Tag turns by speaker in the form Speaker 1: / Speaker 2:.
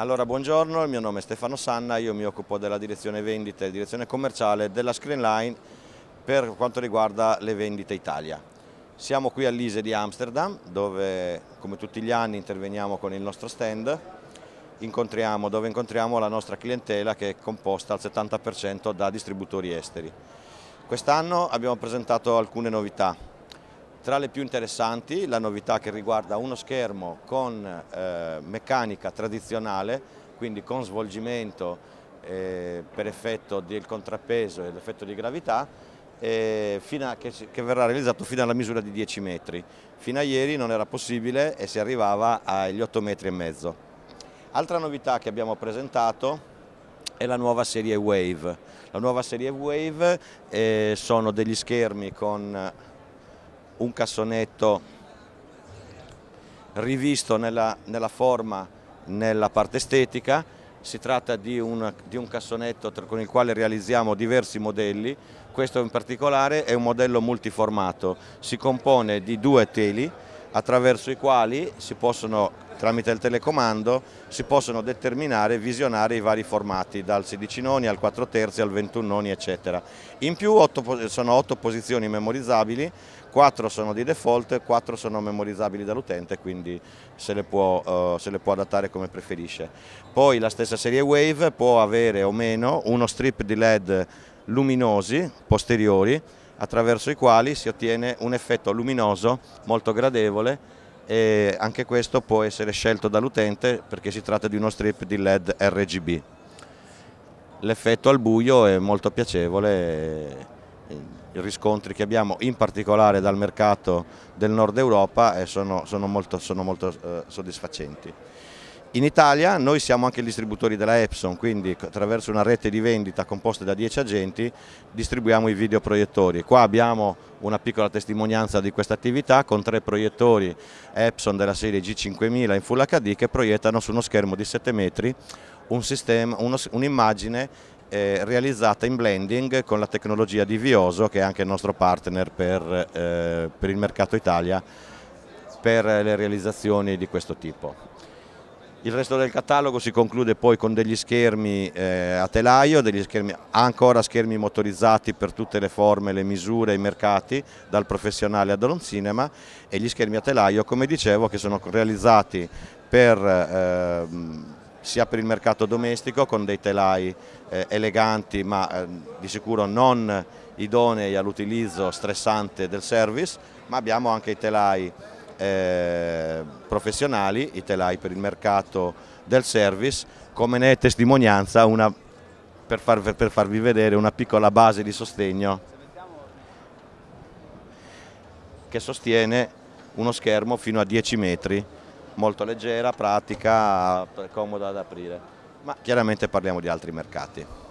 Speaker 1: Allora, buongiorno, il mio nome è Stefano Sanna, io mi occupo della direzione vendita e direzione commerciale della Screenline per quanto riguarda le vendite Italia. Siamo qui all'ISE di Amsterdam dove come tutti gli anni interveniamo con il nostro stand incontriamo, dove incontriamo la nostra clientela che è composta al 70% da distributori esteri. Quest'anno abbiamo presentato alcune novità, tra le più interessanti la novità che riguarda uno schermo con eh, meccanica tradizionale, quindi con svolgimento eh, per effetto del contrappeso e l'effetto di gravità, eh, a, che, che, verrà realizzato fino alla misura di 10 metri. Fino a ieri non era possibile e si arrivava agli 8 metri e mezzo. Altra novità che abbiamo presentato è la nuova serie Wave. La nuova serie Wave eh, sono degli schermi con un cassonetto rivisto nella, nella forma, nella parte estetica, si tratta di un, di un cassonetto con il quale realizziamo diversi modelli, questo in particolare è un modello multiformato, si compone di due teli attraverso i quali si possono, tramite il telecomando, si possono determinare e visionare i vari formati, dal 16 noni al 4 terzi al 21 noni eccetera. In più 8, sono 8 posizioni memorizzabili, 4 sono di default, 4 sono memorizzabili dall'utente, quindi se le, può, uh, se le, può, adattare come preferisce. Poi la stessa serie Wave può avere o meno uno strip di LED luminosi posteriori attraverso i quali si ottiene un effetto luminoso molto gradevole e anche questo può essere scelto dall'utente perché si tratta di uno strip di LED RGB. L'effetto al buio è molto piacevole, eh, i riscontri che abbiamo in particolare dal mercato del nord Europa eh, sono, molto, sono molto eh, soddisfacenti. In Italia noi siamo anche distributori della Epson, quindi attraverso una rete di vendita composta da 10 agenti distribuiamo i videoproiettori. Qua abbiamo una piccola testimonianza di questa attività con tre proiettori Epson della serie G5000 in Full HD che proiettano su uno schermo di 7 metri un'immagine un eh, realizzata in blending con la tecnologia di Vioso che è anche il nostro partner per, eh, per il mercato Italia per le realizzazioni di questo tipo. Il resto del catalogo si conclude poi con degli schermi eh, a telaio, schermi, ancora schermi motorizzati per tutte le forme, le misure, i mercati, dal professionale ad un cinema e gli schermi a telaio, come dicevo, che sono realizzati per, eh, sia per il mercato domestico con dei telai eh, eleganti ma eh, di sicuro non idonei all'utilizzo stressante del service, ma abbiamo anche i telai eh, professionali, i telai per il mercato del service, come ne è testimonianza una, per, far, per farvi vedere una piccola base di sostegno che sostiene uno schermo fino a 10 metri, molto leggera, pratica, comoda da aprire, ma chiaramente parliamo di altri mercati.